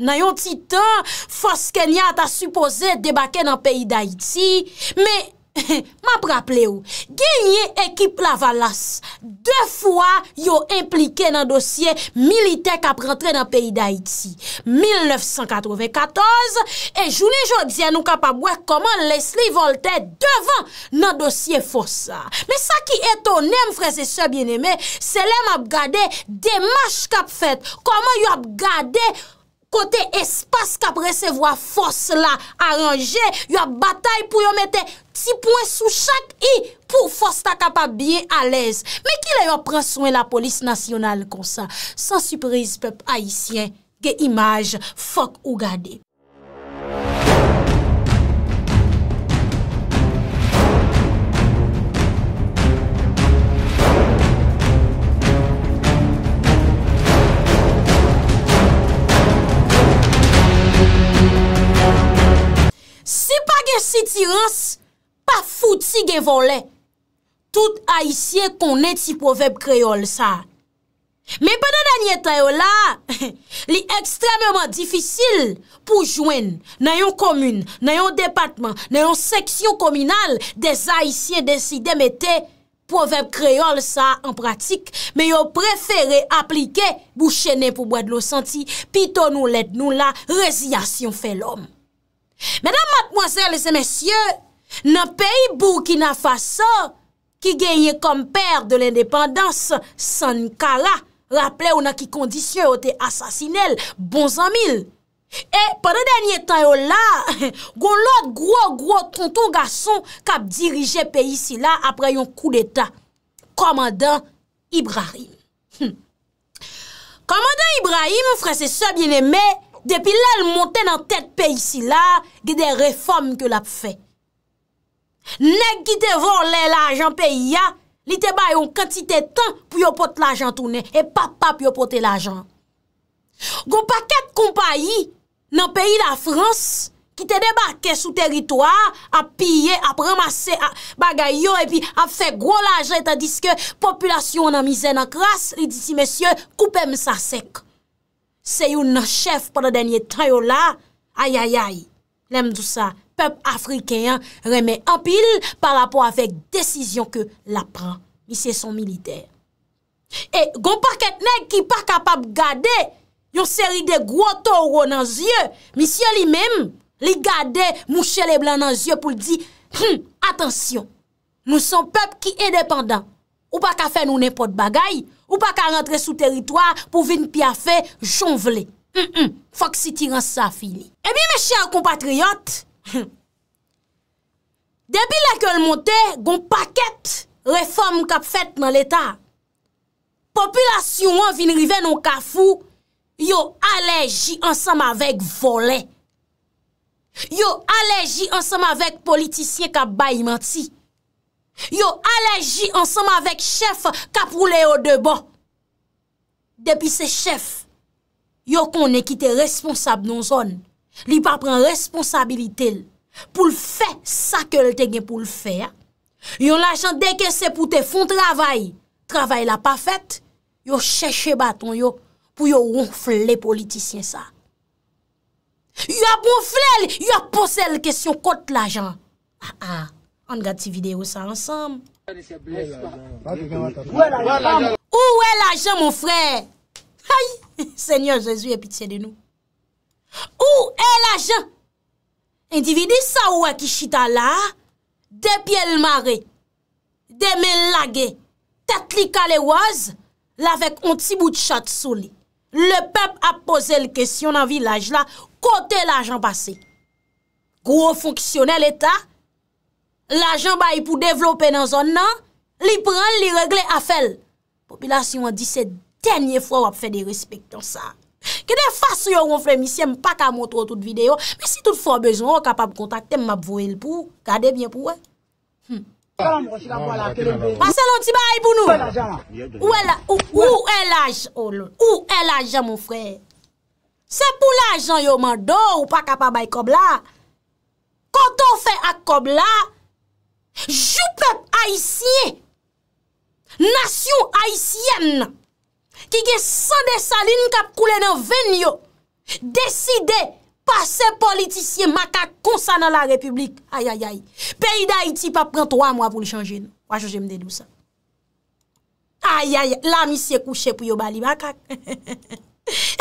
Nan yon titan, fos kenya ta supose debake nan peyi da iti, me, ma praple ou, genye ekip la valas, de fwa yo implike nan dosye milite kap rentre nan peyi da iti, 1994, e jouni jodi anou kap abwek koman Leslie Voltaire devan nan dosye fosa. Me sa ki etonem freze se bieneme, se lem ap gade demache kap fet, koman yo ap gade... Kote espas kapre se vwa fos la aranje, yon batay pou yon mette ti poen sou chak i pou fos ta kapabye alèz. Mè ki lè yon pren souen la polis nasyonal kon sa. San suprise, pep aisyen, ge imaj fok ou gade. si ti rans, pa fouti gen volen. Tout aisyen konen ti poveb kreol sa. Men pwede danye tayo la, li ekstrememan difisil pou jwen nan yon komun, nan yon depatman, nan yon seksyon kominal, de sa aisyen desi demete poveb kreol sa an pratik, men yo preferi aplike bou chene pou bwad lo santi, pi ton ou let nou la, rezyasyon fe l'om. Mèdam mat mwazèl e se mèsyè, nan peyi bou ki nan fasa ki genye kom pèr de l'indépendans, san kala, rapple ou nan ki kondisyon ou te asasinel, bon zan mil. E, pwede denye tan yo la, goun lot gro gro tonto gason kap dirije peyi si la apre yon kou l'état. Komandan Ibrahim. Komandan Ibrahim ou frese se bienemè, Depi lèl montè nan tèt peyi si la, gè de reform kè l ap fè. Nèk ki te vò lèl ajan peyi ya, li te bayon kantite tan pou yo pote l ajan toune, e pa pa pou yo pote l ajan. Gò pa ket kompayi nan peyi la Frans, ki te debake sou teritoa, ap piye, ap ramase, ap bagayyo, e ap fè gwo l ajan, e tadiske, populasyon nan mizè nan kras, li disi, mesye, koupèm sa sek. Se yon nan chef padan denye tan yon la, ayayay, lem dousa, pep Afrikayan reme apil pa rapo avèk desisyon ke la pran, misye son militer. E, goun pa ketnen ki pa kapab gade, yon seri de gwo toro nan zye, misye li mem, li gade mouche le blan nan zye pou li di, hmm, atensyon, nou son pep ki edependan, ou pa kafe nou ne pot bagay, ou pa kafe nou ne pot bagay, Ou pa ka rentre sou teritwa pou vin piafe jom vle. Fak si tiran sa fili. Ebi eh me chèr kompatriyot, debi lèkèl monte goun pakèt reform kap fèt nan l'Etat, populasyon vin rive nou kafou yo aleji ansam avèk volè. Yo aleji ansam avèk politisyen kap ba imanti. Yo alèji ansèm avèk chèf kap roulè yo debò. Depi se chèf, yo konè ki te responsab non zon. Li pa pren responsabilite l pou l fè sa ke l te gen pou l fè. Yo l ajan dekè se pou te fon travay. Travay la pa fèt, yo chèche baton yo pou yo ronflè politisyen sa. Yo ronflè l, yo posè l kèsyon kot l ajan. Ah, ah. Ha ha ha. An gati video sa ansam. Ou e la jen, moun frè? Hay! Senyor Jezu e pitiye de nou. Ou e la jen? Individu sa ou a kishita la, de pye l mare, de me lage, tet li kale waz, la vek onti bout chat sou li. Le pep a pose l kesyon nan vilaj la, kote l ajan pase. Gro fonksyonel et a, L'ajan bay pou devlopè nan zon nan, li pren, li regle afel. Popilasyon di se tenye fwa wap fè de respektan sa. Kede fasyon yon fwe misyèm pa kamotro tout videyo, me si tout fwa bezon wap kapab kontakte mab vwe lpou, kade byen pou wè. Pase lonti bay pou nou. Ou el ajan, ou el ajan moun fwe. Se pou l'ajan yon mando wap kapab bay kob la, konton fwe ak kob la, Jou pep haisyen, nasyon haisyen, ki gen san de salin kap koule nan ven yo, deside pa se politisyen makak konsan nan la republik. Ay ay ay, peyi da iti pa pren 3 mwa pou li chanjen, non? wajon jem denou sa. Ay ay ay, la mi se kouche pou yo bali bakak.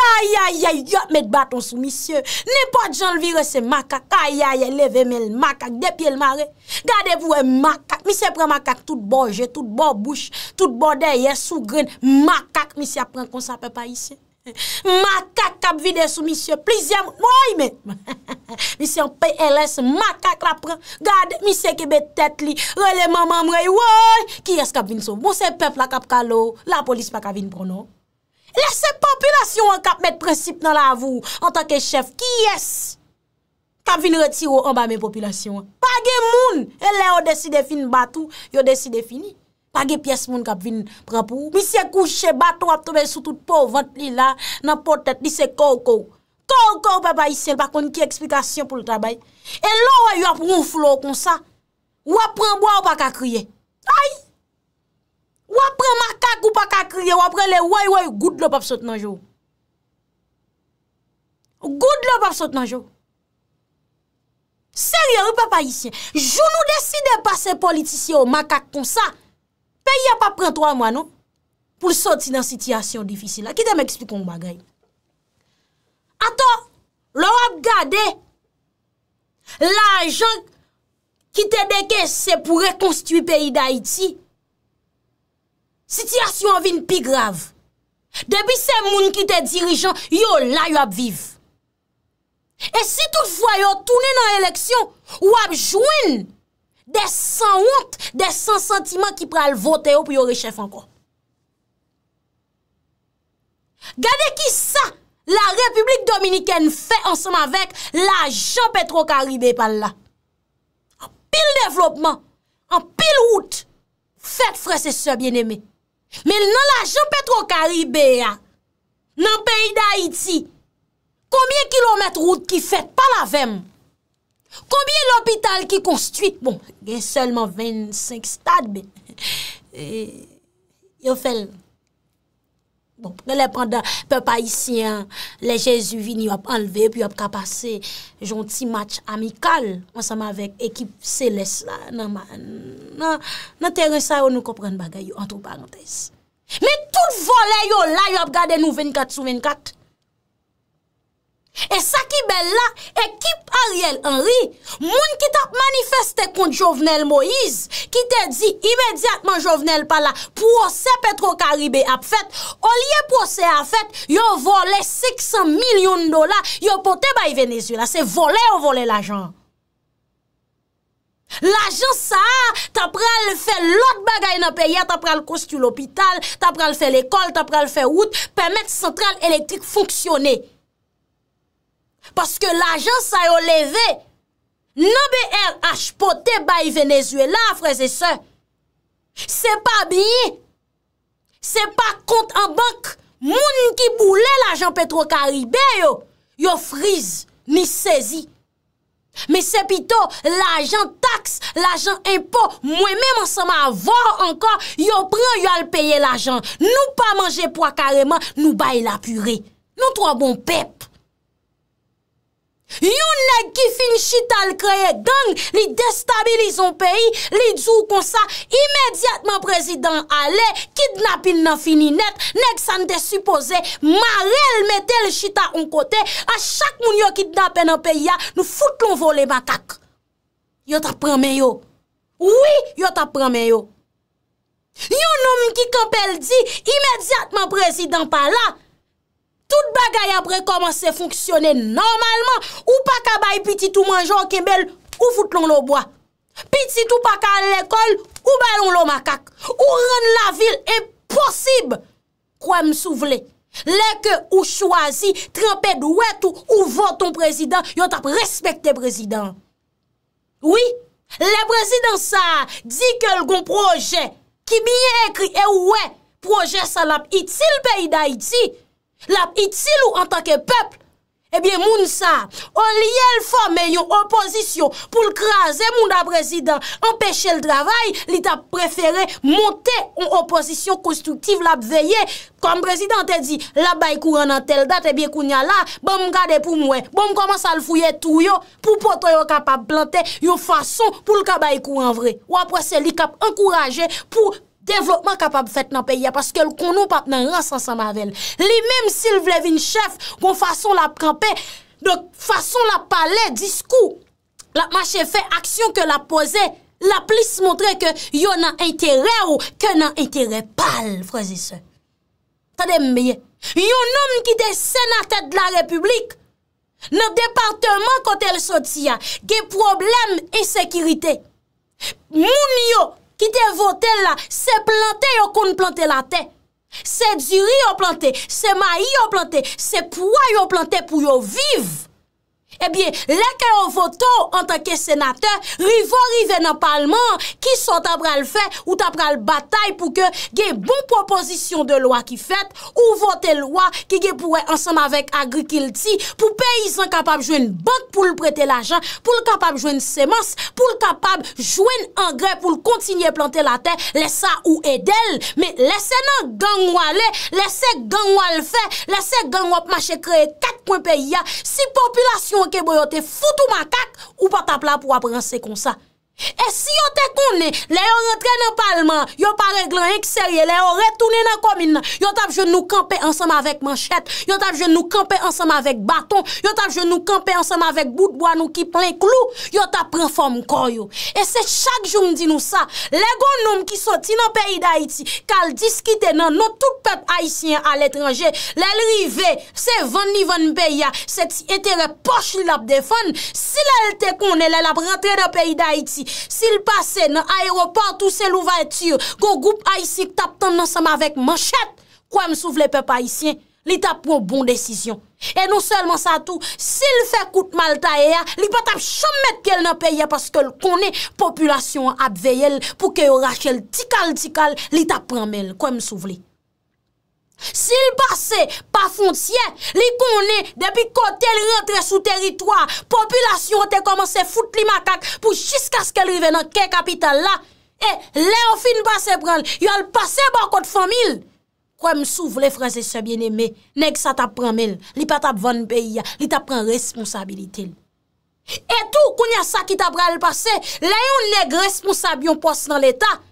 Ay, ay, ay, yot met baton sou misye, nipot jan vire se makak, ay, ay, ay, leve men l makak, depye l mare, gade vwe makak, misye pre makak, tout boje, tout bo bouche, tout bodeye, sou gren, makak, misye apren kon sape pa isye. Makak kap vide sou misye, plizye mwen, woy men, misye an pe el ese, makak la apren, gade misye kebe tet li, rele maman mwen, woy, ki es kap vin sou, monsen pef la kap kalou, la polis pa kap vin pronou. Lese popilasyon an kap met prinsip nan la avou, an tanke chef, ki yes, kap vin retiro an ba men popilasyon an. Page moun, e le yo deside fin batou, yo deside fini, page piyes moun kap vin prapou. Misye kouche batou ap tobe soutout pou, vant li la, nan potet, lise kou kou. Kou kou pe pa isel, pa kon ki eksplikasyon pou l'tabay. E lò wè yon proun foulou kon sa, wè proun bwa wè pa kakriye. Ayy! Ou apren makak ou pa kakriye, ou apren le woy woy, gout lop ap sot nanjou. Gout lop ap sot nanjou. Seryon, ou pa pa yisye. Jou nou deside pa se politisye ou makak kon sa, peye ap apren 3 mwanon pou soti nan sityasyon difisil la. Kitè mè eksplikon mba gaye. Atò, lop ap gade, la jan ki te deke se pou rekonstitui peyi da iti. Sityas yo anvin pi grav. Debi se moun ki te dirijan, yo la yo ap viv. E si tout fwa yo toune nan eleksyon, yo ap jwen de san hout, de san sentiman ki pral vote yo pou yo rechef ankon. Gade ki sa la Republik Dominikène fe ansanman vek la Jean-Petro Karibé pal la. An pil devlopman, an pil hout, fek fre se se bien eme. Men nan la Jopetro-Karibé ya, nan peyi da Haiti, konbien kilometre oud ki fet palavem? Konbien l'opital ki konstuit? Bon, gen selman 25 stad be. E, yo fel... Bon, ne le pande pe pa isyen, le jesu vin yop anleve, pi yop kapase jonti match amikal, masama vek ekip seles la. Nan teren sa yo nou kopran bagay yo, an tou parantez. Me tout vole yo la, yop gade nou 24 sou 24. E sa ki bel la, ekip Ariel Henry, moun ki tap manifeste konti Jovenel Moïse, ki te di imediatman Jovenel pala, prosè Petro Karibè ap fèt, olye prosè ap fèt, yo vole 600 milyon dola, yo pote bay Venezuela, se vole o vole l'ajan. L'ajan sa, tap pral fè lot bagay nan peye, tap pral kosti l'opital, tap pral fè l'ekol, tap pral fè out, pèmèt central elektrik fonksyonè. Paske l'ajan sa yo leve, nan be el achpote bayi venezuela freze se. Se pa biye, se pa kont an bank, moun ki poule l'ajan petro karibè yo, yo friz ni sezi. Me se pito l'ajan taks, l'ajan impo, mwen mè monsama avor anka, yo pran yo alpeye l'ajan. Nou pa manje pwa kareman, nou bayi la pure. Non to a bon pep, Yon nek ki fin chita l kreye gang, li destabilize yon peyi, li djou kon sa, imediatman prezidant ale, kidnapil nan fini net, nek san de suppose, ma rel metel chita on kote, a chak moun yo kidnapen an peyi ya, nou foute lon volen batak. Yo ta prame yo. Oui, yo ta prame yo. Yon nom ki kapel di, imediatman prezidant pala, tout bagay apre komanse founksyonen normalman, ou pa kabay pitit ou manjou an kebel, ou fout lon lo boa. Pitit ou pa kal l'ekol, ou balon lo makak. Ou ron la vil, e posib kwa m souvle. Lè ke ou chwazi, trempèd ou wet ou ou voton prezident, yon tap respektè prezident. Oui, le prezident sa di ke lgon proje, ki miye ekri e ou we, proje salap iti l pey da iti, Lap itil ou an tanke pepl, ebyen moun sa, on liye l fome yo opozisyon pou l kraze moun da prezident, an peche l travay, li tap preferen monte ou opozisyon konstruktiv lap veye. Kom prezident te di, lap bay kou an an tel dat, ebyen kou nya la, bom gade pou mwen, bom koman sa l fouye tou yo, pou poto yo kap ap plante yo fason pou l ka bay kou an vre. Ou ap wase li kap an kouraje pou... Devlopman kapap fèt nan peyi ya, paske l konou pap nan ransansan mavel. Li mèm sil vlevin chèf, kon fason la prampè, fason la pale, diskou. Ma chèfè, aksyon ke la pose, la plis montre ke yo nan entere ou, ke nan entere pale, frezi se. Tade mbeye, yo nom ki de senatèd la republik, nan departement kote l soti ya, ge problem e sekirite. Moun yo, ki devote la, se plantè yo kon plantè la ten. Se djiri yo plantè, se mayi yo plantè, se poua yo plantè pou yo vivè. Ebyen, eh lèkè ou voto an tanke senate, rivo rive nan palman, ki so tapra l'fè ou tapra l'bataï pou ke gen bon proposisyon de lwa ki fèt ou vote lwa ki gen pouè ansan avèk agri kilti pou peyizan kapab jwen bank pou l'pretè l'ajan, pou l'kapab jwen semas, pou l'kapab jwen angrè pou l'kontinye plantè la tè, lè sa ou edèl, mè lè se nan gangwa lè, lè se gangwa l'fè, lè se gangwa p'mache kreè katkwen peyi ya, si populasyon ke boyote foutou makak ou patapla pou apres se konsa. E si yo te konen, le yo rentren nan palman, yo pa reglan ek serye, le yo retounen nan komin nan, yo tap joun nou kampe ansam avèk manchet, yo tap joun nou kampe ansam avèk baton, yo tap joun nou kampe ansam avèk bout boan nou ki plen klou, yo tap renform kon yo. E se chak joun di nou sa, le goun noum ki soti nan peyi da iti, kal diskite nan nou tout pep haisyen al etranje, lel rive, se ven ni ven beya, se ti etere poch li lap defan, si lel te konen lel ap rentren nan peyi da iti, Sil pase nan ayroport ou sel ouvaytye, go goup a ysik tap tan nan sama vek manchet, kwa m sou vle pe pa ysien, li tap pon bon desisyon. E non selman sa tou, sil fe koute mal ta eya, li pa tap chom met ke l nan peye paske l konen populasyon ap veyel pou ke yo rachel tikal tikal li tap pon men. Kwa m sou vle. Sil basè pa fonciè, li konè, debi kote li rentre sou teritwa, populasyon te komanse foute li makak pou jiskas ke li venan ke kapital la. E, le ou fin basè bran, yo al basè ban kote famil. Kwa m sou vle fransè se bien eme, nek sa tap pran mel, li patap van beya, li tap pran responsabilite. E tou koun ya sa ki tap pran al basè, le yon nek responsab yon pos nan l'Etat.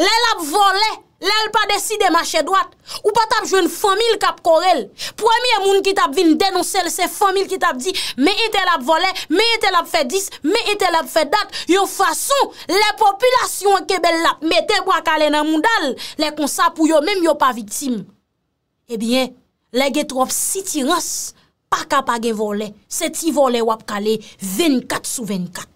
Lè l ap vole, lè l pa desi de mache doat, ou pa tap jwen fomil kap korel. Premier moun ki tap vin denonsel se fomil ki tap di, me ite l ap vole, me ite l ap fe dis, me ite l ap fe dat. Yo fason, le populasyon kebel lap, me te wak ale nan moun dal, le konsap ou yo menm yo pa vitim. Ebyen, eh le getrop si tiras, pa kap agen vole, se ti vole wap kale 24 sou 24.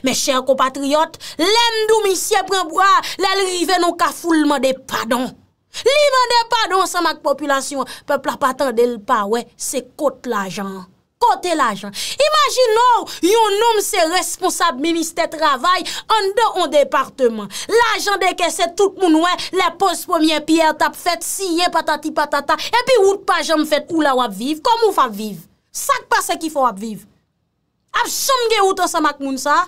Mè chèr ko patriot, lèm dou misye prèmbo a, lèl rive nou kafoul mè de padon. Li mè de padon sa mèk populasyon, pepla patan del pa wè, se kote l'ajan. Kote l'ajan. Imagin nou, yon noum se responsab mimi ste travay, an de an departeman. L'ajan de kesè tout moun wè, lè pos pòmye, piè tap fèt, siye patati patata, epi wout pa jèm fèt, ou la wap viv, kom mou fap viv. Sak pa se ki fò wap viv. Apsom ge wout an sa mèk moun sa.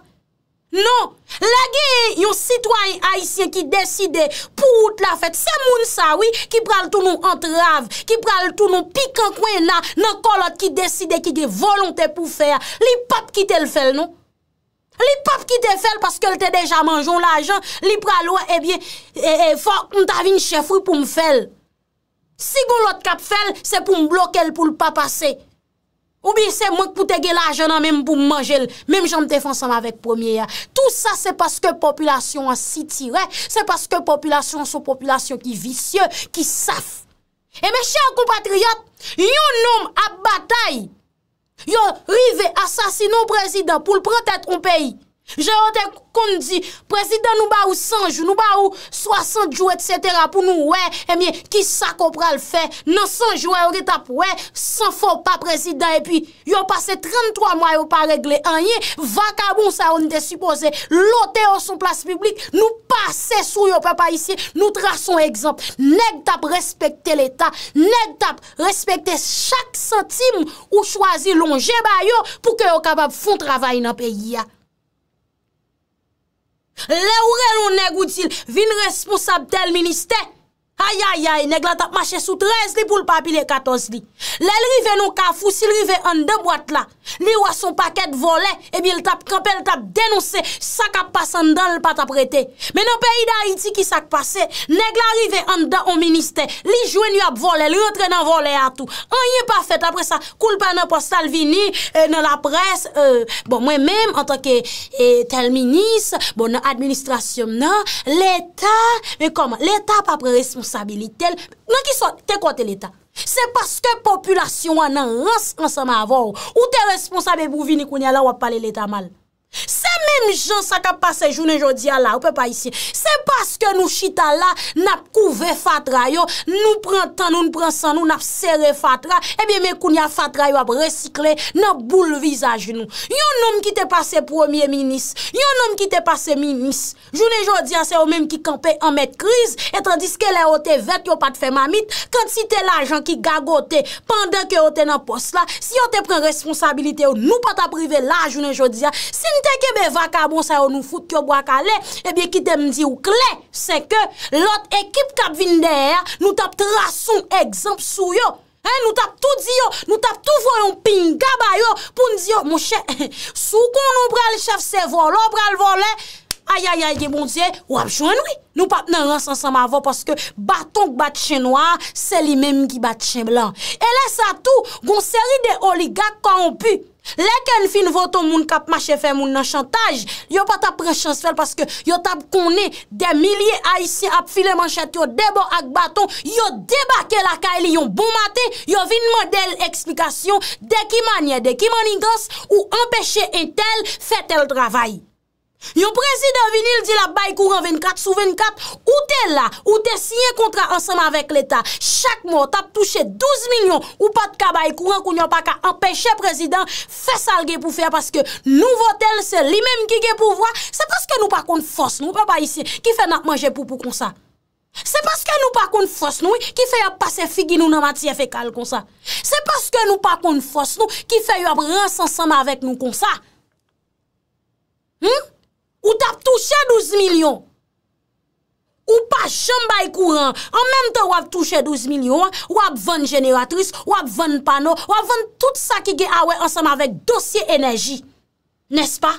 Non, la ge yon sitwany aisyen ki deside pou out la fet, se moun sa wi ki pral tou nou antrav, ki pral tou nou pikankwen nan kolot ki deside ki ge volonte pou fer. Li pap kite l fel non? Li pap kite l fel paske l te deja manjon la jen, li pral ou ebyen eh e eh, eh, fok mtavine chefri pou m fel. Si goun lot kap fel, se pou m bloke l pou l pap ase. Ou bise mwen koute gela a jenan menm pou manjel, menm janm defansan ma vek premier ya. Tout sa se paske populasyon an si tire, se paske populasyon an sou populasyon ki visye, ki saf. E men chan kompatriyat, yon nom ap batay, yon rive asasino prezident pou l prentet ou peyi. Je o te kondi, prezident nou ba ou sanjou, nou ba ou 60 jou et setera pou nou wè, emye, ki sa kopra l fè, nan sanjou wè ou re tap wè, san fò pa prezident, epi, yo pase 33 mwa yo pa regle, anye, vakabon sa ou nite supose, lote ou son plas publik, nou pase sou yo pe pa isi, nou tra son ekzamp, neg tap respekte l eta, neg tap respekte chak sentim ou chwazi lonje ba yo, pou ke yo kabab foun travay nan peyi ya. Le ou re nou neg ou dil vin responsab tel minister? Ayayay, neg la tap mache sou 13 li pou l papi le 14 li. Le lrive nou ka fousi lrive an de boate la. Li wason paket vole, ebi eh l tap kapel, l tap denonse, sak ap pasan dan l pat ap rete. Men an peyi da Haiti ki sak pase, neg la rive an da o minister, li jwen y ap vole, l rentre nan vole atou. An y e pa fete apre sa, koulpe nan postal vini, nan euh, la pres, euh, bon mwen menm an tak e tel minis, bon nan administrasyon nan, l eta, men kom, l eta pa pre respon, Mwen ki sote kote l'Etat. Se paske populasyon anan ansan ma avon ou te responsabe bou vini kounye la wap pale l'Etat mal. se menm jan sa ka pase jounen jodia la ou pe pa isi se paske nou chita la nap kouve fatra yo nou pren tan nou nou pren san nou nap sere fatra ebyen menkoun ya fatra yo ap resikle nap boule vizaj nou yon nom ki te pase premier minis yon nom ki te pase minis jounen jodia se ou menm ki kampe anmet kriz etran diske le ote vet yo pat fe mamit kant si te la jan ki gagote panden ke ote nan pos la si yo te pren responsabilite ou nou pat aprive la jounen jodia se nou Te kebe vaka bon sa yo nou foute ki yo bwa ka le, ebyen eh ki te mdi ou kle, se ke lot ekip kap vin der, nou tap trason egzamp sou yo, nou tap tout di yo, nou tap tout voyon pinga bayo, pou ndi yo, mouche, sou konon pral chef se volo, pral vole, ayayaye bon diye, wapjou anoui, nou pap nan ran san san ma vo, paske batonk bat chen waa, se li menm ki bat chen blan. E la sa tou, goun seri de oligak ka anpu, Lè ken fin voton moun kap mache fè moun nan chantaj, yo pat ap prechans fèl paske yo tap konè de milyè a yisi ap file manchat yo debò ak baton, yo debake laka e li yon bon mate, yo vin model eksplikasyon de ki manye, de ki maningas ou empèche entel fè tel travay. Yon prezident vinil di la baykouran 24 sou 24, ou te la, ou te sinye kontra ansama vek l'Etat, chak mou tap touche 12 milyon ou pat ka baykouran kou nyon pa ka empèche prezident fè salge pou fè paske nou votel se li menm ki ge pou vwa, se paske nou pa kon fòs nou, pa pa isi ki fè nat manje poupou kon sa. Se paske nou pa kon fòs nou, ki fè yon pa se figi nou nan matye fè kal kon sa. Se paske nou pa kon fòs nou, ki fè yon pa rans ansama vek nou kon sa. Hmm? Ou tap touche 12 milyon? Ou pa chan bay kouran? An menm te wap touche 12 milyon, wap ven generatris, wap ven pano, wap ven tout sa ki ge awe ah ansam avek dosye enerji. Nes pa?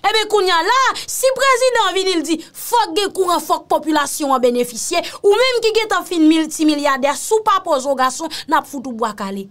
Ebe eh kounyan la, si prezident vinil di, fok ge kouran fok populasyon wap beneficye, ou menm ki ge tap fin mil ti milyade, sou pa po zogason, nap foutou bwa kale.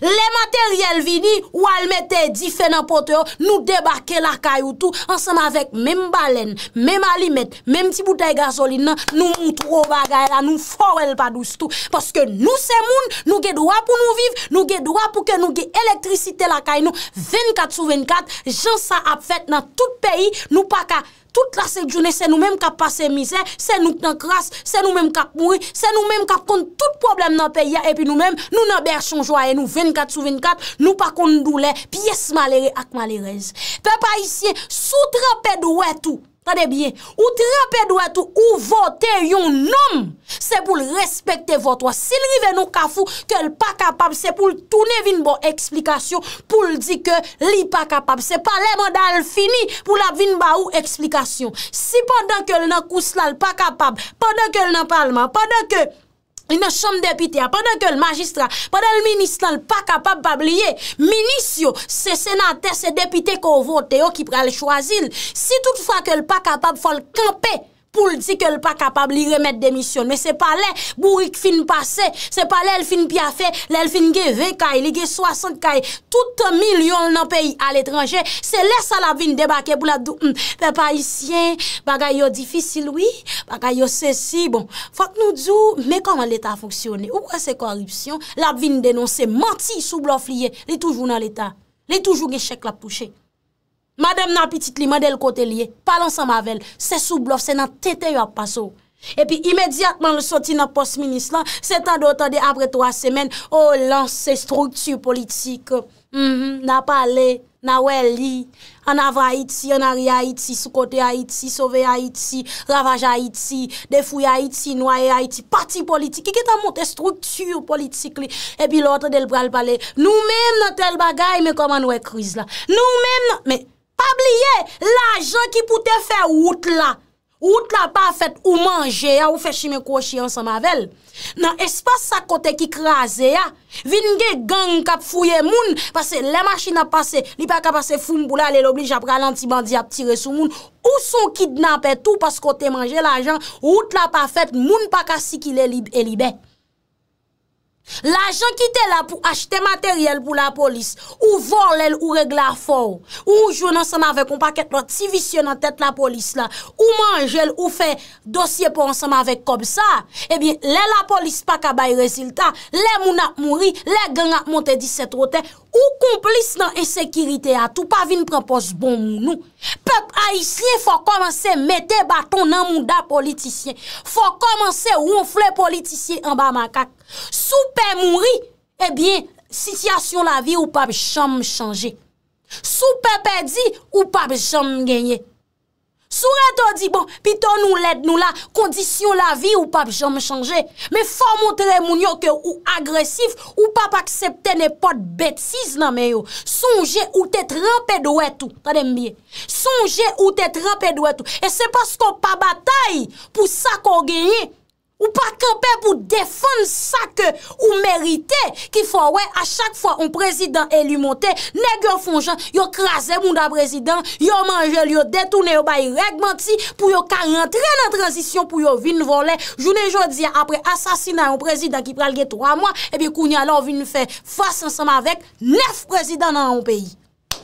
Le materyel vi di, ou al mette di fè nan pote yo, nou debake lakay ou tou, ansèm avèk mèm balèn, mèm alimet, mèm ti boutei gazolin nan, nou moutrou bagay la, nou forel padous tou. Paske nou se moun, nou ge dwa pou nou viv, nou ge dwa pou ke nou ge elektrisite lakay nou, 24 sou 24, jan sa ap fèt nan tout peyi, nou pa ka. Tout la se djoune, se nou menm kap pase mize, se nou tenk rase, se nou menm kap mouri, se nou menm kap kont tout problem nan peye, epi nou menm nou nan ber chonjwa e nou 24 sou 24, nou pa kont doule, piyes malere ak malerez. Pe pa isye, soutrepe de wetou. Tande bie, ou trape dwa tou ou vote yon nom, se pou l respekte votwa. Sin rive nou kafou ke l pa kapab, se pou l toune vin bo eksplikasyon pou l di ke li pa kapab. Se pale mandal fini pou la vin ba ou eksplikasyon. Si padan ke l nan kous lal pa kapab, padan ke l nan palman, padan ke... Li nan chanm depite a, padan ke l majistran, padan l ministran l pa kapab bab liye, minis yo, se senantè, se depite kon vote yo ki pral chwazil. Si tout fwa ke l pa kapab, fwa l kampe. pou l di ke l pa kapab li remet demisyon, me se pa le bourik fin pase, se pa le el fin pia fe, le el fin ge ve kaj, li ge soasan kaj, tout million nan peyi al etranje, se lesa la vin debake pou la dou, hm, pe pa isyen, bagay yo difisil, bagay yo se si, bon, fok nou djou, me koman leta foksyone, ou kwa se korupsyon, la vin denonse, manti sou blof liye, li toujou nan leta, li toujou gen chek la pouche, Madem nan apitit li, man del kote liye. Palan sa mavel. Se sou blof, se nan tete yo ap paso. E pi imediatman le soti nan posminis la, se tan dotan de apre 3 semen, o lan se struktu politik. Mh mh, nan pale, nan wè li. An ava Haiti, an ari Haiti, sou kote Haiti, sove Haiti, ravaj Haiti, defoui Haiti, noye Haiti, parti politik. Ki ki tan monte struktu politik li. E pi loto del pral pale. Nou men nan tel bagay, men koman wè kriz la. Nou men nan... Pabliye lajan ki poute fè wout la. Wout la pa fèt ou manje ya ou fè shime kou chiyan sa mavel. Nan espas sa kote ki krasè ya. Vin gen gang kap fouye moun. Pase le machina pase, li pa ka pase fou mbou la, le lobli japra lanti bandi ap tire sou moun. Ou son kidnapè tou pas kote manje lajan. Wout la pa fèt moun pa ka sikile libe. E La jan ki te la pou achete materyel pou la polis, ou vol lèl ou regla for, ou jou nan seman vek, ou paket lò tivisyon nan tèt la polis la, ou manjèl ou fè dosye pou nan seman vek kob sa, ebyen, lè la polis pa kabay reziltan, lè mounak mouri, lè gangak monte 17 rotè, ou komplis nan esekirite a, tou pa vin prepos bon mounou. Peb a isye, fò komanse mette baton nan moun da politisyen. Fò komanse woun fle politisyen an ba makak. Sou pe mounri, ebyen, eh sityasyon la vi ou pap chanm chanje. Sou pe pedi, ou pap chanm genye. Sou reto di bon, pi ton nou led nou la, kondisyon la vi ou pap chanm chanje. Me fa moun tre moun yo ke ou agresif, ou pap aksepte nepot betiz nan me yo. Sonje ou te tremped wetou, ta deme biye. Sonje ou te tremped wetou. E se pasko pa batay, pou sa kon genye. Ou pa kampe pou defan sa ke ou merite ki fwa we a chak fwa ou prezidant elu monte, neg yo fonjan, yo krasen moun da prezidant, yo manje, yo detounen, yo bayi regmenti pou yo karantren an transisyon pou yo vin volen. Jounen jodi apre asasina yon prezidant ki pralge 3 mwan, e bi kouni ala ou vin fwe fwas ansama vek 9 prezidant nan yon peyi.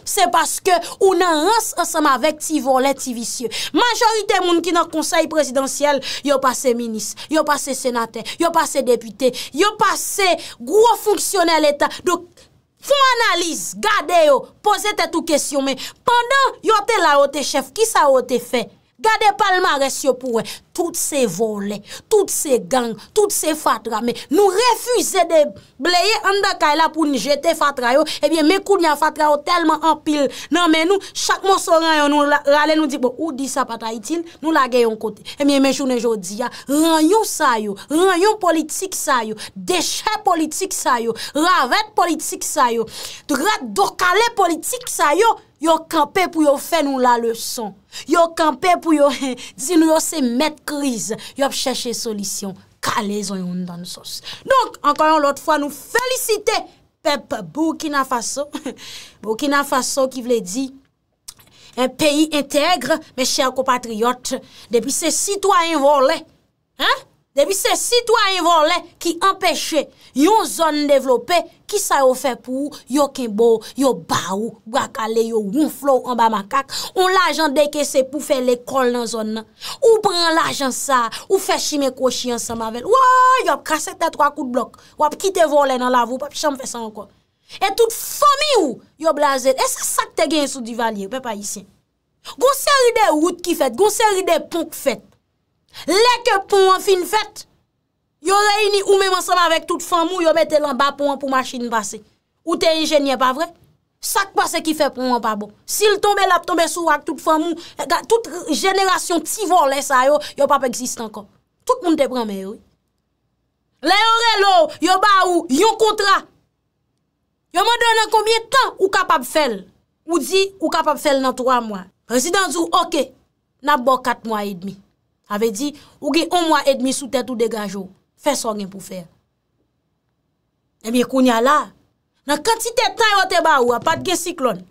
Se paske ou nan ans asama vek ti volet, ti visye. Majorite moun ki nan konsey presidansyel, yo pase minis, yo pase senate, yo pase depute, yo pase gro funksyonel etan. Do, fon analiz, gade yo, pose te tou kesyon men. Pendan yo te la ote chef, ki sa ote fe? Gade palman res yo pou wey. tout se vole, tout se gang, tout se fatra, nou refuse de bleye andakay eh non, la pou ni jete fatra yo, ebyen men kounya fatra yo telman empil, nan men nou, chak monsoran yo nou rale nou di bo, ou di sa patra itin, nou la geyon kote, ebyen men choune jodi ya, ranyon sa yo, ranyon politik sa yo, deche politik sa yo, ravet politik sa yo, drat dokale politik sa yo, yo kampe pou yo fe nou la leson, yo kampe pou yo, di nou yo se met kalen, Yop chèche solisyon Kale zon yon dan sos Donk, ankayon lot fwa nou felisite Pep, Burkina Faso Burkina Faso ki vle di En peyi entègre Mè chè akopatriyot Depi se sitwayen volè Depi se sitwayen volè Ki empèche yon zon Ndèvlopè Ki sa yo fe pou yo kembo, yo ba ou, wakale, yo wounflou, amba makak, ou lajan deke se pou fe lekol nan zon nan. Ou pran lajan sa, ou fe shime koshi ansan mavel. Wou, yop, kasek te trwa kout blok. Wap kite volen nan lavo, pap chanm fe san ankon. Et tout fomi ou, yop laze, et sa sakte gen sou di valye, pe pa yisien. Gon seri de wout ki fet, gon seri de ponk fet. Lekè pon wafin fet. Yo reyni ou me monsan avèk tout fan mou, yo mette lan ba pou an pou machin basè. Ou te enjenye, pa vre? Sakwa se ki fè pou an pa bo. Sil tombe lap, tombe sou ak tout fan mou, eh, tout jeneration tivor lè sa yo, yo pape exist anko. Tout moun te bran mè yo. Le yo relo, yo ba ou, yon kontra. Yo mè dè nan komye tan ou kapap fèl? Ou di, ou kapap fèl nan 3 mwa. Prezident zi ou, ok, nan bo 4 mwa et demi. Ave di, ou ge 1 mwa et demi sou tèt ou degaj ou. Fè sò gen pou fè. E mi koun ya la. Nan kantite tan yo te ba ou a, pat ge siklon.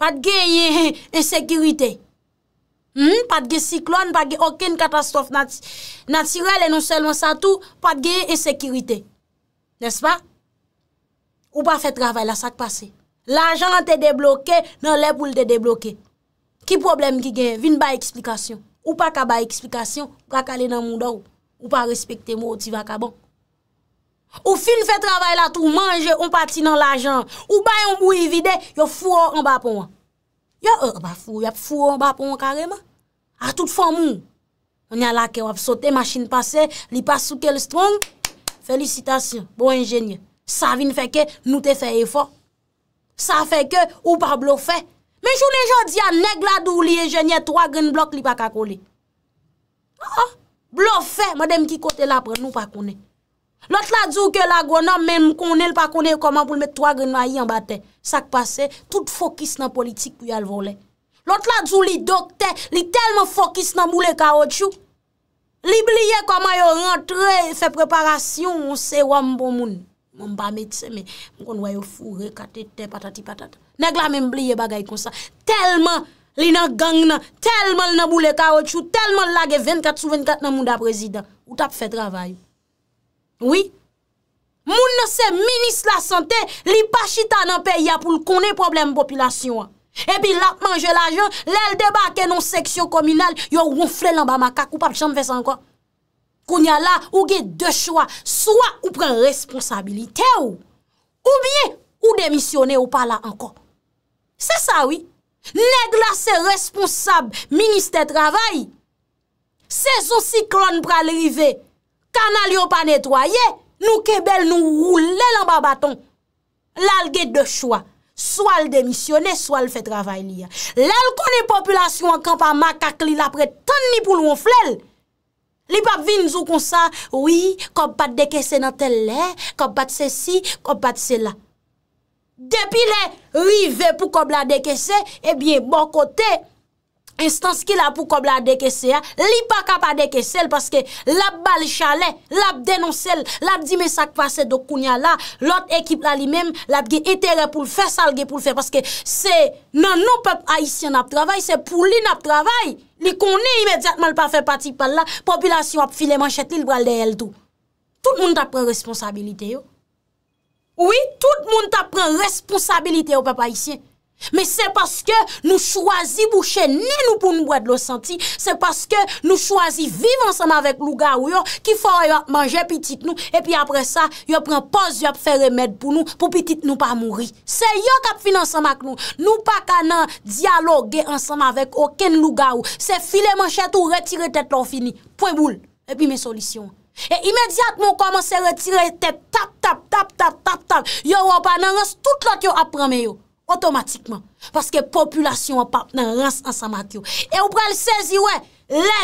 Pat ge ye ensekirite. Pat ge siklon, pat ge oken katastrof natirel enonselman sa tou, pat ge ye ensekirite. Nes pa? Ou pa fè travay la sak pase. L'anjan te deblokè, nan le poule te deblokè. Ki problem ki gen? Vin ba eksplikasyon. Ou pa ka ba eksplikasyon, kwa kalè nan moun do ou. Ou pa respekte mou, ti va ka bon. Ou fin fè travay la tou, manje, on pati nan la jan. Ou bayan mou y vide, yo furo an ba ponwa. Yo, euh, an ba furo, y ap furo an ba ponwa karema. A tout fon mou. On yalake wap sote, maschine pase, li pa soukel strong. Felicitasyon, bon enjenye. Sa vin fè ke, nou te fè e fon. Sa fè ke, ou pa blo fè. Men chou ne jod ya neg la dou li enjenye, to a gen blok li pa kakoli. Blofe, mwen dem ki kote la pre, nou pa kone. Lot la djou ke la gwenan, men mwen kone, l pa kone yon koman pou l met 3 grenwa yon bate. Sak pase, tout fokis nan politik pou yal vole. Lot la djou li dokte, li telman fokis nan boule kaotchou. Li bliye koman yon rentre, fè preparasyon, se waman bon moun. Mwen pa metse, men mwen kon wanyo fure, katete, patati patata. Neg la men bliye bagay konsa, telman. Li nan gang nan, telman nan boule karotchou, telman lage 24 sou 24 nan mou da prezident, ou tap fè travay. Oui, moun nan se minis la santè, li pachita nan pè ya pou l'kone problem popilasyon an. Epi lakmanjè la jan, lèl debake non seksyon kominal, yon ronfle lan ba makak ou pap chan fè san kon. Koun ya la, ou ge de chwa, soua ou pren responsabilite ou. Ou bie, ou demisyone ou pala an kon. Se sa oui. Neg la se responsab Ministè travay Se zonsi klon pral rive Kan al yo pa netwaye Nou kebel nou woul lè l'an babaton Lal gè de chwa Soal demisyonè Soal fè travay li ya Lal konè populasyon an kan pa makak li la prè Tan ni pou l'on flè l Li pap vin zou kon sa Oui, kop bat deke se nan tel lè Kop bat se si, kop bat se la Depi le rive pou kob la dekese, ebyen bon kote, instance ki la pou kob la dekese, li pa kap a dekese, paske la bal chale, la denonse, la di mesak pase do kounya la, lot ekip la li mem, la ge etere pou l'fe, salge pou l'fe, paske se nan nou pep haisyen ap travay, se pou li nap travay, li koni imediatman pa fe pati pal la, populasyon ap file manchete li bral de hel tou. Tout moun ta pren responsabilite yo. Oui, tout moun ta pren responsabilite ou pe pa isye. Me se paske nou swazi bouche ni nou pou nou wèd lo senti. Se paske nou swazi vive ansame avèk louga ou yo, ki fò yo ap manje pitit nou, epi apre sa, yo pren pos yo ap fè remèd pou nou, pou pitit nou pa mouri. Se yo kap fin ansame ak nou. Nou pa kanan diyalogue ansame avèk oken louga ou. Se file manche tou, retire tet lò fini. Pwen boul, epi men solisyon. E imediat moun komanse retire te tap tap tap tap tap tap Yo wap nan rans tout lo ki yo ap prame yo Otomatikman Paske populasyon wap nan rans ansa mat yo E ou pral sezi we Le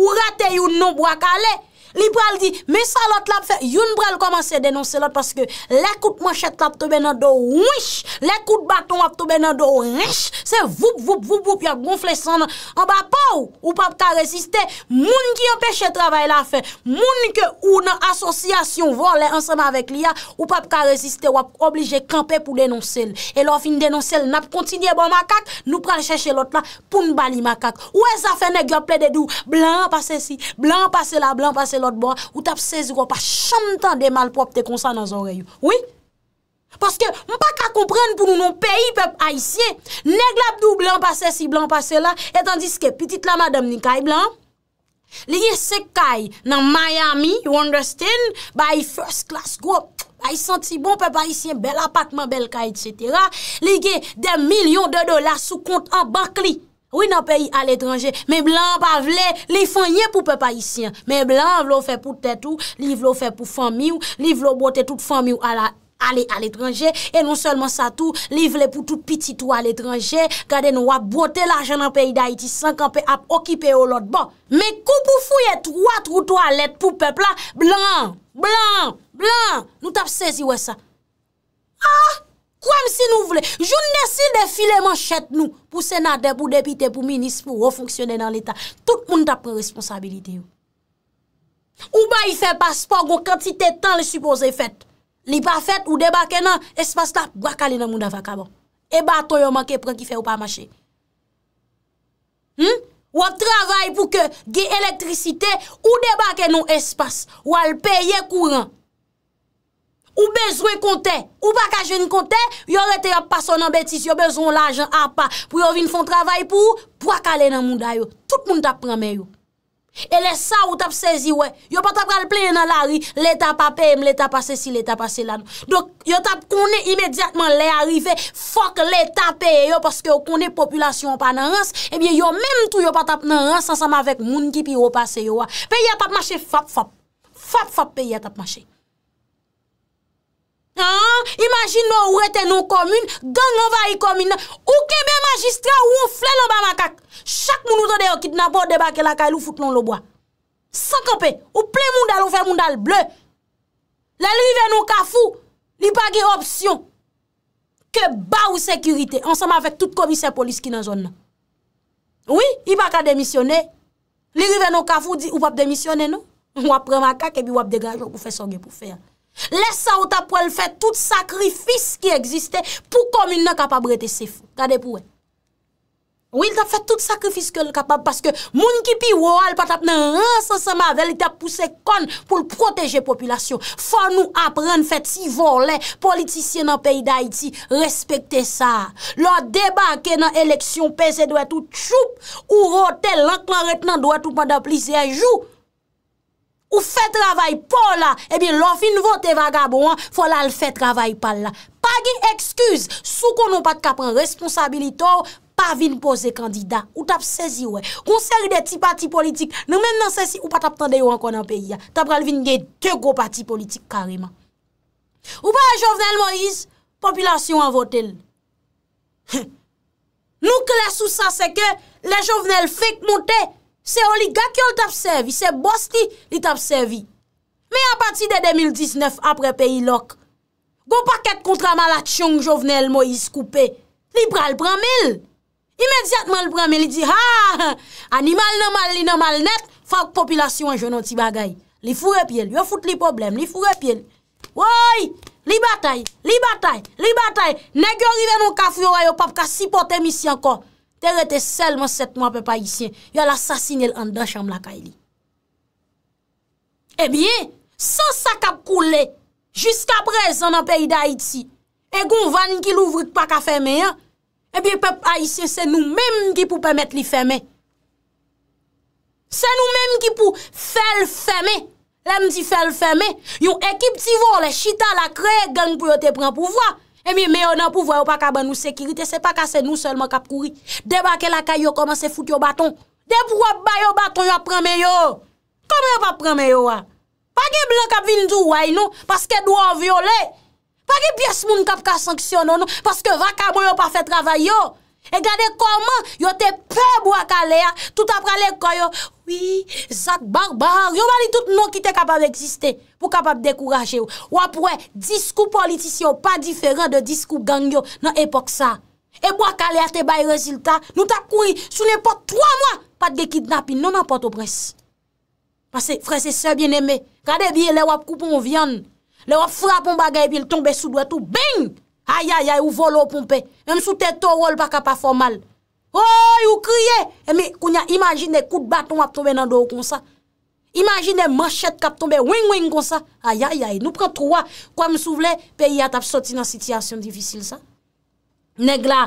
ou rate non, yo nou wakale Li pral di, me sa lot lap fe Youn pral komanse denonse lot Paske lekout manchet lap tobe nan do wish Lekout baton wap tobe nan do wish Se vup vup vup vup Ya gonfle san nan An ba pou, ou pap ka resiste Moun ki yon peche travay la fe Moun ki ou nan asosyasyon Vole ansama vek liya Ou pap ka resiste wap oblije kampe pou denonse E lo fin denonse, nap kontinye bon makak Nou pral cheshe lot la Poun bali makak Ou e zafene gyo ple de dou Blan pase si, blan pase la, blan pase Ou tap 16 gro pa chanm tan de malprop te konsan nan zon reyo Oui Paske m pa ka kompren pou nou nou peyi pep aisyen Neg labdou blan pase si blan pase la Etan diske petit la madame ni kay blan Lige se kay nan Miami you understand Bayi first class gro Bayi senti bon pep aisyen bel apakman bel kay etc Lige de milyon de dola sou kont an bankli Ou y nan peyi al etranje, me blan pa vle, li fanyen pou pe pa yisyen. Me blan vle ou fe pou tete ou, li vle ou fe pou fami ou, li vle ou bote non tout fami ou ale al etranje. E non selman sa tou, li vle pou tout piti tou al etranje, kade nou wap bote la jen nan peyi da iti, sankan pe ap okipe ou lot bon. Me kou pou fuyet wap tru tou al et pou pepla, blan, blan, blan, nou tap sezi we sa. Ah! Kwa msi nou vle, joun desi defile manchet nou pou senate, pou depite, pou minis, pou refonksyone nan l'Etat. Tout moun tapre responsabilite yo. Ou ba y fe paspor gwo kantite tan le supose fet. Li pa fet ou debake nan espas la, wakali nan moun avakabo. E ba to yon manke pran ki fe ou pa mache. Hmm? Wap travay pou ke ge elektrisite ou debake nan espas. Wal peye kouran. Ou bezwen kontè, ou pa kajwen kontè, yo rete yop pason an betis, yo bezwen l'ajen apan, pou yo vin fon travay pou, pou akale nan moun dayo. Tout moun tap prame yo. E le sa ou tap sezi we. Yo pa tap ralpleye nan lari, le tap apem, le tap ase si, le tap ase lan. Dok, yo tap kone imediatman le arive, fok le tap e yo, paske yo kone populasyon pa nan rans, ebyen yo menm tou yo pa tap nan rans, ansama vek moun ki pi yo pase yo wa. Pe yatap mache fap fap, fap fap pe yatap mache. Haan, imagine nou ou rete nou komune, gang anvayi komine nan, ou kebe magistra ou ou flè nan ba makak. Chak moun ou zode yo kit nan bò de bakè la kailou foute nan lo bwa. San kepe, ou ple moun dal ou fè moun dal blè. Le li ve nou kafou, li pa ge opsyon, ke ba ou sekurite, ansanman vek tout komisyen polis ki nan zon nan. Oui, i pa ka demisyonè, li ve nou kafou di ou pa demisyonè nan, wap pre makak e bi wap degajon pou fè songe pou fè ya. Lè sa ou tap wè l fè tout sakrifis ki egziste pou komil nan kapab rete sefou. Kade pou wè? Ou il tap fè tout sakrifis ke l kapab paske moun ki pi wò al patap nan ransan sema veli tap puse kon pou l proteje populasyon. Fò nou apren fè ti vò lè politisyen nan peyi da iti. Respekte sa. Lò deba ke nan eleksyon peze dwe tout choup ou rote lank lan retenan dwe tout pa da plize a jou. Ou fè travay pou la, ebi eh lò fin vote vagabou an, fò la l fè travay pal la. Pa gen eksküz, sou konon pat kapran responsabilitò, pa vin pose kandida. Ou tap sezi wè. Kon seri de ti pati politik, nou men nan sezi ou pat ap tande yo an konan peyi ya. Ta pral vin gen te go pati politik kareman. Ou pa e jovenel mo yis, populasyon an vote l. Nou kè les sou sa se ke, le jovenel fèk moutè. Se o li ga kyo l tap sevi, se bosti li tap sevi. Me apati de 2019 apre peyi lok. Gou paket kontra malak chonk jovenel mo yis koupe. Li pral pran mil. Imediatman l pran mil, li di ha! Animal nan mal li nan mal net, fag populasyon an joun an ti bagay. Li furepil, yo foute li problem, li furepil. Woy! Li batay, li batay, li batay! Ne gyo rive non kafi oray yo pap ka sipote misi an kon. te rete selman 7 mwa pep haisyen, yo la sasine l an dan chanm la ka e li. E biye, san sa kap koule, jiska prez an an peyi da Haiti, e goun van ki louvri pa ka feme, e biye pep haisyen se nou menm ki pou pemet li feme. Se nou menm ki pou fel feme, lem di fel feme, yon ekip ti vo le chita la kre geng pou yo te pren pou vwa, E eh mi meyo nan pou voyo pa ka ban nou sekirite, se pa ka se nou selman kap kouri. De ba ke la kayo, koman se foute yo baton. De pou wap bayo baton, yo ap pran meyo. Koman yo ap pran meyo wa? Pa ki blan kap vinjou way nou, paske dou an viole. Pa ki piyes moun kap ka sanksyon nou nou, paske va ka moun yo pa fe travay yo. E gade koman, yo te pe bwa kale ya, ah. tout ap pran le koyo, Zak Barbar, yon bali tout nou ki te kapab eksiste Pou kapab dekouraje ou Ou apouè, diskou politisyon Pa diferent de diskou gangyo nan epok sa Ebo akale ate bay rezilta Nou tap kouri sou ne pot 3 mwa Pat ge kidnapin, non an pot o pres Pase, frese se bien eme Kade biye le wap koupon ou vyan Le wap frapon bagay Pi l tombe sou dwetu, bing Ayayay, ou volo ou pompe Mèm sou te to rol pa kapap formal Oy, ou kriye. Emi, kounya, imanjine kout baton ap tobe nan do kon sa. Imanjine manchet kap tobe, weng weng kon sa. Ayayay, nou pren troa. Kwa m sou vle, peyi atap soti nan sityasyon difisil sa. Mnek la,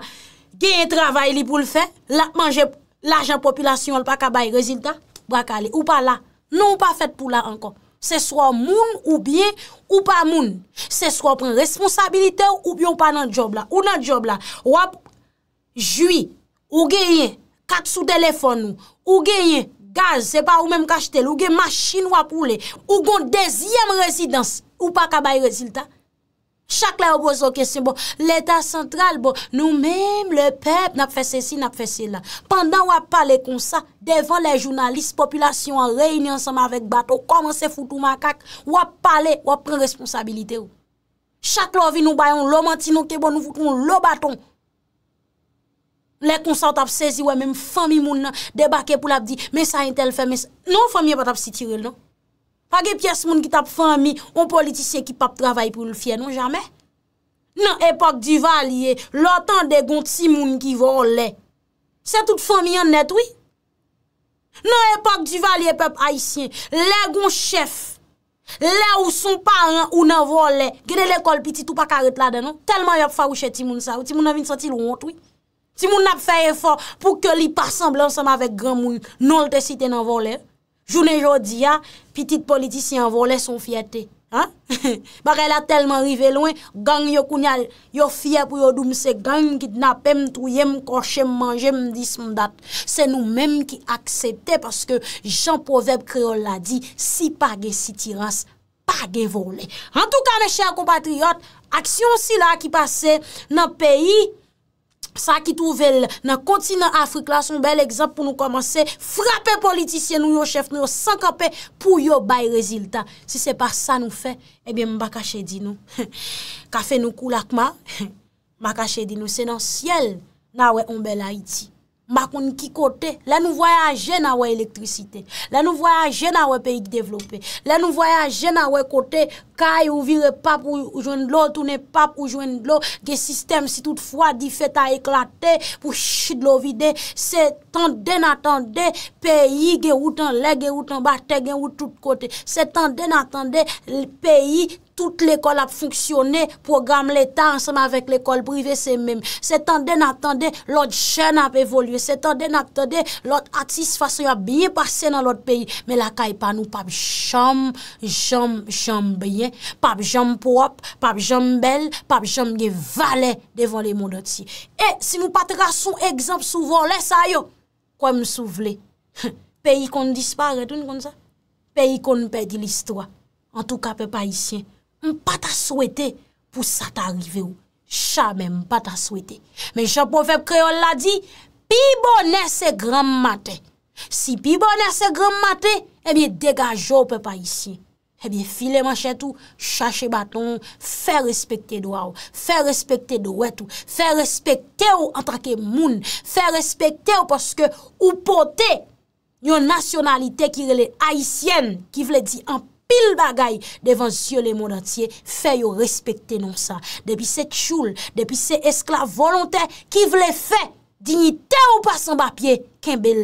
genye travay li pou l fe, la manje l ajan populasyon l pa kabay reziltan, brakale. Ou pa la, nou ou pa fet pou la ankon. Se swa moun ou bien, ou pa moun. Se swa pren responsabilite ou bien ou pa nan job la. Ou nan job la. Wap, jwi. Ou genye kak sou telefon nou, ou genye gaz, se pa ou menm kach tel, ou genye maschin wap oule, ou gon dezyem rezidans, ou pa kabay reziltan. Chak la ou boz okese bo, l'Etat Sentral bo, nou menm le pep nap fese si, nap fese la. Pendan wap pale kon sa, devan le jounalist, populasyon an reyni ansama vek baton, koman se foutou makak, wap pale, wap pren responsabilite ou. Chak la ou vi nou bayan, loman ti nou kebo, nou foutoun lobaton. Lè konsant ap sezi wè mèm fami moun nan, debake pou lap di, mè sa yon tel fè, mè sa... Non, fami ap ap sitirel, non. Pake piyes moun ki tap fami, on politisyen ki pap travay pou l'fye, non, jame. Non, epak di vali e, lotan de goun ti moun ki vò lè. Se tout fami an net, wè. Non, epak di vali e pep haisyen, lè goun chef, lè ou son paran ou nan vò lè. Gede l'ekol piti, tout pa karet lade, non. Telman yop farouche ti moun sa, ou ti moun avin senti l'ont, wè. Ti moun ap faye fò pou ke li parsemblan seman avèk gran moun. Non lte si te nan volè. Jounè jò di ya, ah, piti politisi nan volè son fietè. Bakè la telman rive louè, gang yo kounyal, yo fie pou yo doumse, gang ki napèm, touyèm, kòchèm, manjèm, dism dat. Se nou mèm ki akseptè, paske jan proverb kreol la di, si pa ge sitirans, pa ge volè. An tou ka me chèr kompatriot, aksyon si la ki pase nan peyi, Sa ki touvel nan kontinant Afrik la son bel ekzamp pou nou komanse frape politisyen nou yo chef nou yo sankope pou yo bay reziltan. Si se pa sa nou fe, ebyen mba kache di nou. Kafe nou kou lakman, mba kache di nou. Se nan siel, na we onbel Haiti. Makoun ki kote, lè nou voyaje na wè elektrisite, lè nou voyaje na wè peyi ki devlope, lè nou voyaje na wè kote, kaye ou vire pap ou jwen dlo, toune pap ou jwen dlo, ge sistem si tout fwa, di feta eklate, pou chid lo vide, se tan den atan de peyi ge woutan le, ge woutan ba, te gen wout tout kote, se tan den atan de peyi kote. Tout l'ekol ap funksyonè, program l'Etat ansèm avèk l'ekol privè sè mèm. Sè tan den a tan den, lòt chè nan ap evolyè. Sè tan den a tan den, lòt atis fasyon ap biye pasè nan lòt peyi. Mè la kay pa nou, pap jom, jom, jom biye, pap jom pop, pap jom bel, pap jom ge valè devon lè monot si. E, si mou patra sou ekzamp sou volè sa yo, kwa m sou vle? Peyi kon dispare, doun kon sa? Peyi kon pedi l'istwa. An tou kapè pa isyen. Mpa ta souwete pou sa ta arrive ou. Chame mpa ta souwete. Men chan pou feb kreol la di, pi bo ne se gram mate. Si pi bo ne se gram mate, e bie degajo ou pe pa isi. E bie file manche tou, chache baton, fe respekte do ou, fe respekte do ou etou, fe respekte ou antake moun, fe respekte ou poske ou pote yon nasyonalite ki rele aisyen, ki vle di an pote, Fil bagay devan zye le moun antye, feyo respekte non sa. Depi se tchoul, depi se esklav volontè, kiv le fe, dignite ou pasan bapye, ken bel,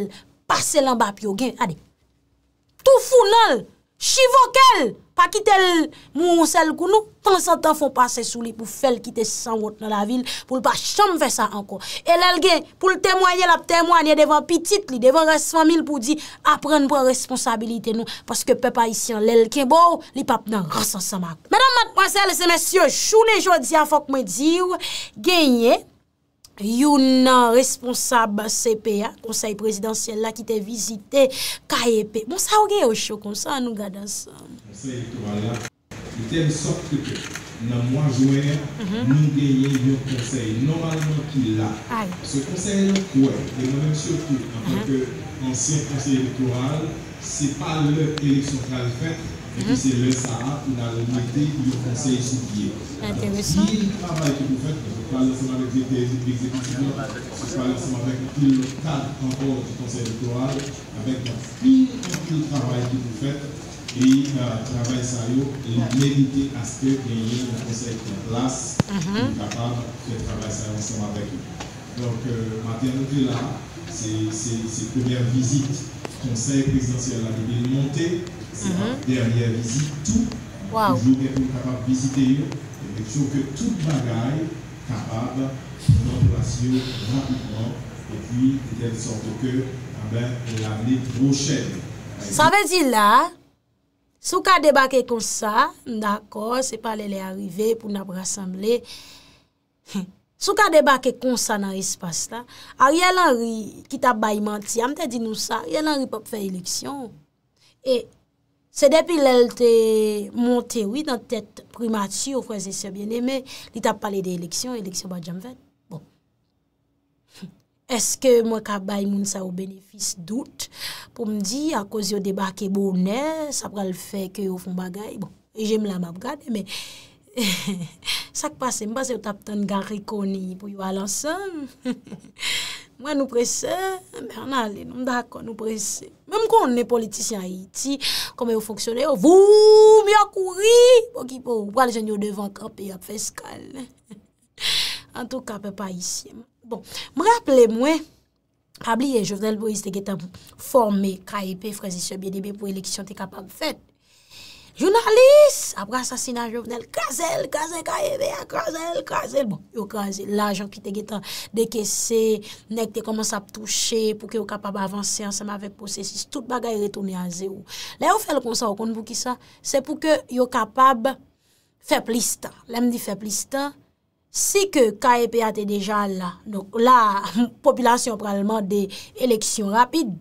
paselan bapyo gen. Adi, toufou nal, chivokel! pa kite l mounsel kou nou, tan san tan foun pase sou li pou fel kite san wot nan la vil, pou l pa chanm fè sa ankon. E lèl gen, pou l temoyel ap temoyen devan pitit li, devan resfamil pou di, aprenn pou responsabilite nou, paske pe pa isyan lèl ken bo, li pap nan rason san mak. Mèdam mat mounsel se mèsyo, chou le jòdia fòk mè diw, genye, You nan responsable sepe ya Konseil prezidentiel la ki te vizite Kaye pe Monsa ouge yo chokon sa anou gada ansam Konseil electoral la De ten sot ke te nan mwajouen mhm. Nou genye yon konseil Normalman ki la Se konseil yon kouen mhm. E nan men sotou Konseil electoral Se pa le eleksofral fète et puis c'est le Sahara qui l'a remetté le conseil soulier. Intéressant. Si le travail que vous faites, vous parlez seulement avec des exécutifs, vous parlez seulement avec le cadre encore du conseil électoral, avec tout le travail que vous faites, et euh, travail sérieux, et mérité à ce que vous le conseil qui en place, mhm. capable de travailler ça ensemble avec eux. Donc, euh, maternité là, c'est première visite conseil présidentiel, à été C'est la mhm. dernière visite, tout. Toujours est-il capable de visiter l'élection, que tout le bagage est capable de l'oblation rapidement, et puis il y a une sorte que ah l'année prochaine. Ça veut dire là, si on a débarqué comme ça, d'accord, c'est pas l'année arrivée pour nous rassembler. Si on a débarqué comme ça dans l'espace-là, Ariel Henry, qui t'a baillementi, a dit nous ça, Ariel Henry ne peut pas faire l'élection. Et Se depi lèl te monte oui dan tet primati ou fwese se biene me, li tap pale de lèksyon, lèksyon ba djam fèd. Bon. Eske mwen ka bay moun sa ou benefis dout pou mdi a kouz yo debake bou mnen, sa pral fèk yo ou fon bagay. Bon, jèm la mab gade, me. Sak pase mba se yo tap tan garikoni pou yo alansan. Mwen nou presè, mwen an alè, nou mdakon nou presè. Mwen mkou anè politisyen Haiti, kome ou fonksyonè, ou vou, mwen akouri, pou ki pou wale jen yo devan kapè ap feskal. An tou kapè pa isyè. Bon, mwè ap lè mwen, pabliye, jè venè l'boïse te geta mwen formè, ka epè, frèzè se biedibè pou eleksyon te kapè mwen fèt. jounalist, apre asasina jovenel, kazel, kazel, kaye beya, kazel, kazel, bon, yo kazel, la, jan ki te getan dekesse, nek te koman sa ptouche, pou ke yo kapab avanse ansan ma vek posesis, tout bagay retouni e a ze ou. La yo fèl konsa ou konn pou ki sa, se pou ke yo kapab feplista, la m di feplista, si ke kaye beya te deja la, la, population pralman de eleksyon rapide,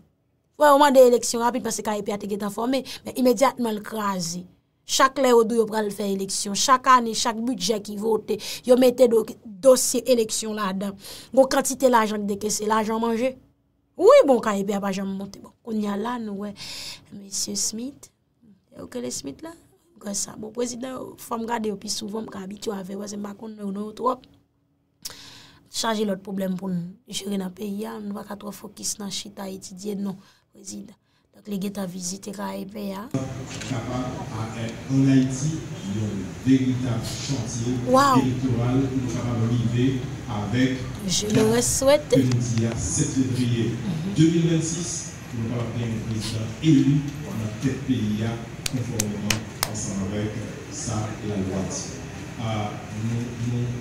Ou man de eleksyon rapi, pase kanyepi a te geta formé, imediatman l krasi. Chak lè ou dou yo pral fè eleksyon, chak anè, chak budget ki vote, yo metè dosye eleksyon la dan. Gon kantite l ajan deke se, l ajan manje. Ou bon kanyepi ap ajan mante, ou nyan lan, ou we. Monsieur Smith, bon, ou kele Smith la? Ou kwen sa, bon prezident, form gade ou pi souvan, mkan bit yo ave, wazen bakon nou nou ou trop. Chaje l ot problem pou nou. Jiri nan peyi an, nou wakato fokis nan chita etidye, nou, président. Donc, les gens visité KIPA. En Haïti, il y a un véritable chantier wow. électoral où nous sommes d'arriver avec. Je le souhaite. Le 7 février 2026, mhm. pour nous avoir un président élu pour notre pays hein, conformément ensemble avec ça, la loi. Ah,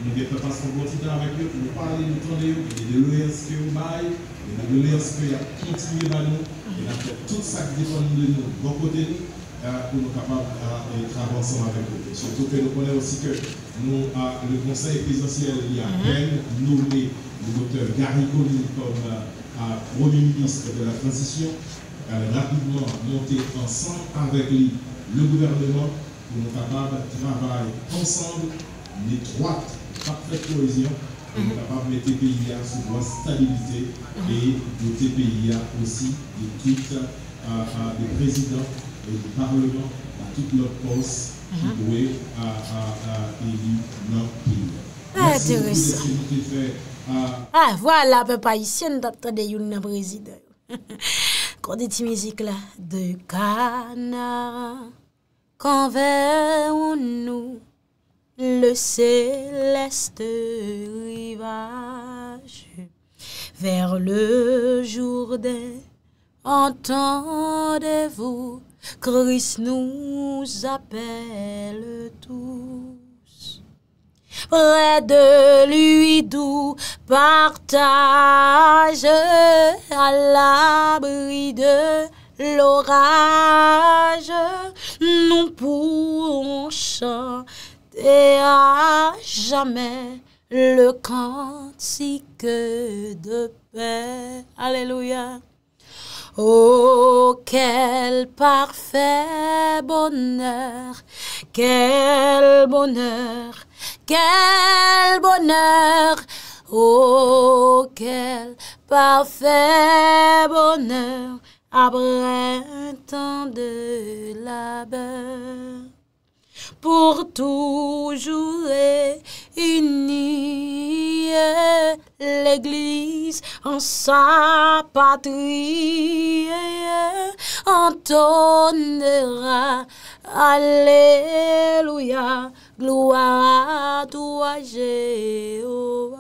nous ne pas passer un bon temps avec eux, nous parler, nous tendre, nous donner au bail, nous donner l'OSP à continuer à nous tout ça qui dépend de nous, bon côté, hein, pour nous capables hein, ensemble avec vous. Surtout que nous connaissons aussi que nous, hein, le conseil présidentiel, il y a mhm. peine nommé le docteur Gary Collin comme premier ministre de la transition, rapidement monter ensemble avec lui, le gouvernement, pour nous capables de travailler ensemble, étroite, parfaite cohésion, pour capable mettre PIA sur la stabilité mhm. et doter PIA aussi de tout, euh, des présidents et du Parlement à toutes leur poste qui doit mhm. à, élire leur pays. Ah, intéressant. Ah, voilà, ici, haïtien, d'entendre une président. Quand est-tu musique là, de Cana, quenverrons nous le céleste rivage vers le Jourdain. Entendez-vous, Christ nous appelle tous. Près de lui doux partage à l'abri de l'orage, nous pourrons chanter et à jamais le cantique de paix. Alléluia. Oh, quel parfait bonheur, quel bonheur, quel bonheur, oh, quel parfait bonheur, un temps de labeur pour toujours unie. L'Église en sa patrie entonnera Alléluia, gloire à toi Jéhovah.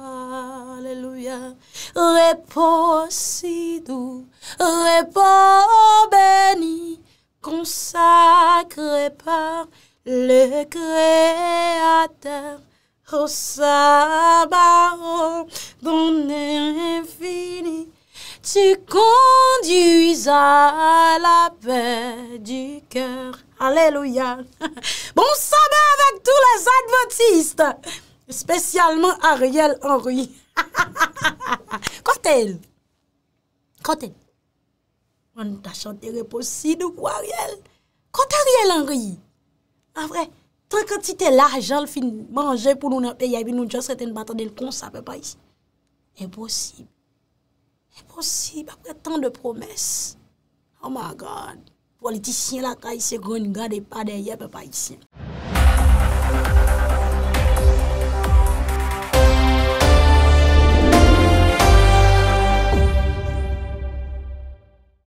Alléluia. Repos si doux, repos béni, consacré par le Créateur au sabbat, ton infini, tu conduis à la paix du cœur. Alléluia. Bon sabbat avec tous les adventistes, spécialement Ariel Henry. quand elle? On t'a chanté repos si de Ariel. Quand Ariel Henry. Afre, tan kantite la ajan li fin manje pou nou na peyaybi, nou jos reten batan del kon sa, pepa yisi. E posib. E posib, apre tan de promes. Oh my God. Po aliti siyen la ka yisi, kon yon gade pa deye, pepa yisi.